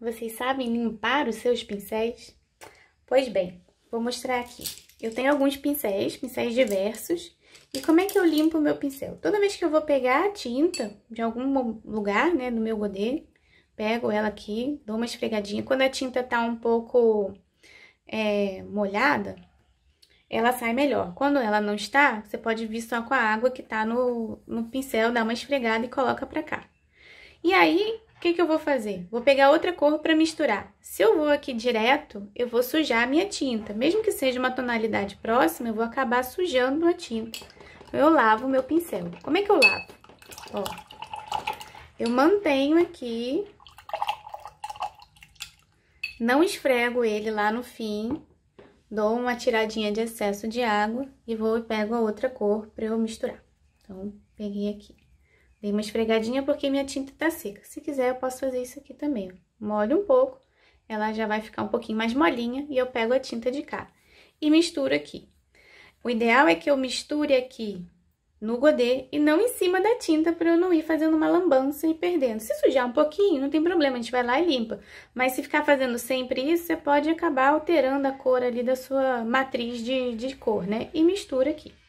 Vocês sabem limpar os seus pincéis? Pois bem, vou mostrar aqui. Eu tenho alguns pincéis, pincéis diversos. E como é que eu limpo o meu pincel? Toda vez que eu vou pegar a tinta de algum lugar, né, do meu godê, pego ela aqui, dou uma esfregadinha. Quando a tinta tá um pouco é, molhada, ela sai melhor. Quando ela não está, você pode vir só com a água que tá no, no pincel, dá uma esfregada e coloca pra cá. E aí, o que, que eu vou fazer? Vou pegar outra cor para misturar. Se eu vou aqui direto, eu vou sujar a minha tinta. Mesmo que seja uma tonalidade próxima, eu vou acabar sujando a tinta. Então, eu lavo o meu pincel. Como é que eu lavo? Ó, eu mantenho aqui, não esfrego ele lá no fim, dou uma tiradinha de excesso de água e vou e pego a outra cor para eu misturar. Então, peguei aqui. Dei uma esfregadinha porque minha tinta tá seca. Se quiser, eu posso fazer isso aqui também. Molho um pouco, ela já vai ficar um pouquinho mais molinha e eu pego a tinta de cá. E misturo aqui. O ideal é que eu misture aqui no godê e não em cima da tinta para eu não ir fazendo uma lambança e perdendo. Se sujar um pouquinho, não tem problema, a gente vai lá e limpa. Mas se ficar fazendo sempre isso, você pode acabar alterando a cor ali da sua matriz de, de cor, né? E mistura aqui.